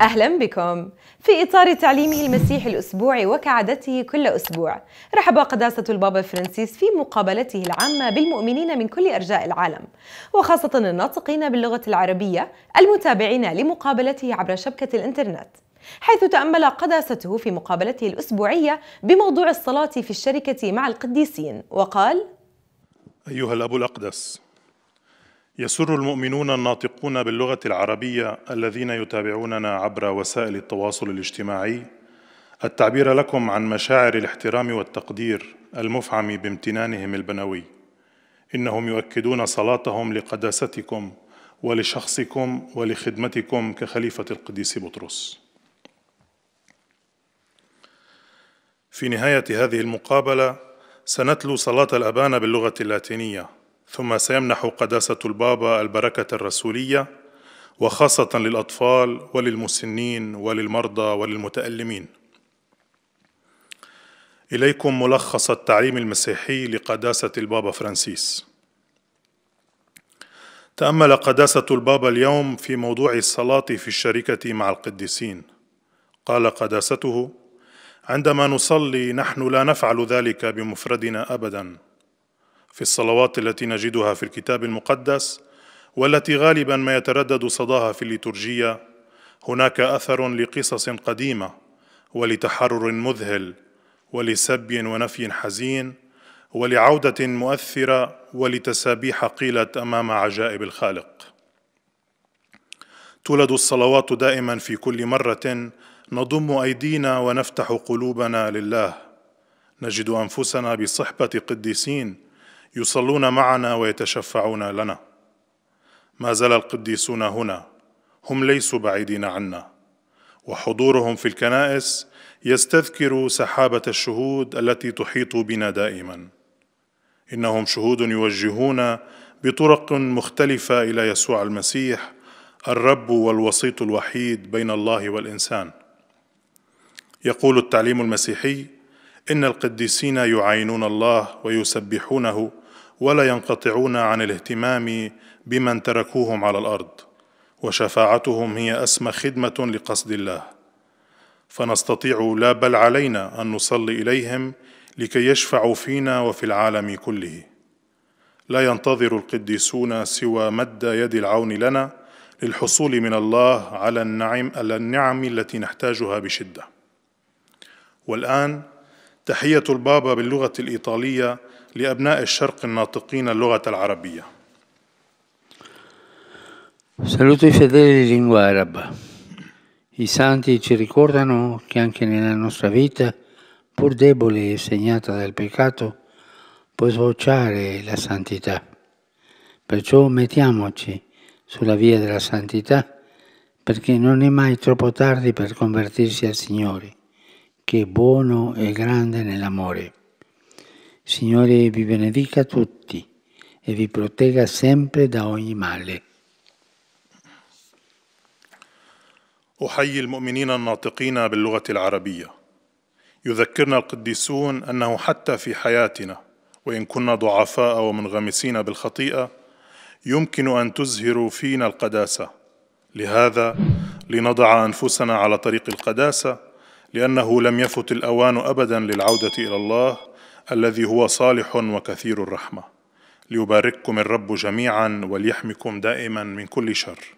أهلا بكم في إطار تعليمه المسيحي الأسبوعي وكعادته كل أسبوع رحب قداسة البابا فرانسيس في مقابلته العامة بالمؤمنين من كل أرجاء العالم وخاصة الناطقين باللغة العربية المتابعين لمقابلته عبر شبكة الإنترنت حيث تأمل قداسته في مقابلته الأسبوعية بموضوع الصلاة في الشركة مع القديسين وقال أيها الأب الأقدس يسر المؤمنون الناطقون باللغة العربية الذين يتابعوننا عبر وسائل التواصل الاجتماعي التعبير لكم عن مشاعر الاحترام والتقدير المفعم بامتنانهم البنوي إنهم يؤكدون صلاتهم لقداستكم ولشخصكم ولخدمتكم كخليفة القديس بطرس في نهاية هذه المقابلة سنتلو صلاة الأبان باللغة اللاتينية ثم سيمنح قداسة البابا البركة الرسولية وخاصة للأطفال وللمسنين وللمرضى وللمتألمين. إليكم ملخص التعليم المسيحي لقداسة البابا فرانسيس. تأمل قداسة البابا اليوم في موضوع الصلاة في الشركة مع القديسين. قال قداسته: عندما نصلي نحن لا نفعل ذلك بمفردنا أبداً في الصلوات التي نجدها في الكتاب المقدس والتي غالبا ما يتردد صداها في الليتورجية هناك أثر لقصص قديمة ولتحرر مذهل ولسبي ونفي حزين ولعودة مؤثرة ولتسابيح قيلت أمام عجائب الخالق تولد الصلوات دائما في كل مرة نضم أيدينا ونفتح قلوبنا لله نجد أنفسنا بصحبة قديسين يصلون معنا ويتشفعون لنا ما زال القديسون هنا هم ليسوا بعيدين عنا وحضورهم في الكنائس يستذكر سحابه الشهود التي تحيط بنا دائما انهم شهود يوجهون بطرق مختلفه الى يسوع المسيح الرب والوسيط الوحيد بين الله والانسان يقول التعليم المسيحي ان القديسين يعاينون الله ويسبحونه ولا ينقطعون عن الاهتمام بمن تركوهم على الارض وشفاعتهم هي اسمى خدمه لقصد الله فنستطيع لا بل علينا ان نصلي اليهم لكي يشفعوا فينا وفي العالم كله لا ينتظر القديسون سوى مد يد العون لنا للحصول من الله على النعم على النعم التي نحتاجها بشده والان تحيه البابا باللغه الايطاليه لأبناء الشرق الناطقين اللغة العربية Saluto i fedeli di lingua araba. I santi ci ricordano che anche nella nostra vita, pur debole e segnata dal peccato, può sbocciare la santità. Perciò mettiamoci sulla via della santità, perché non è mai troppo tardi per convertirsi al Signore, che è buono e grande nell'amore. Signore vi benedica tutti e vi protegga sempre da ogni male. أحيي المؤمنين الناطقين باللغة العربية. يذكرنا القديسون أنه حتى في حياتنا وإن كنا ضعفاء ومنغمسين بالخطيئة يمكن أن تزهر فينا القداسة. لهذا لنضع أنفسنا على طريق القداسة لأنه لم يفت الأوان أبدا للعودة إلى الله الذي هو صالح وكثير الرحمه ليبارككم الرب جميعا وليحمكم دائما من كل شر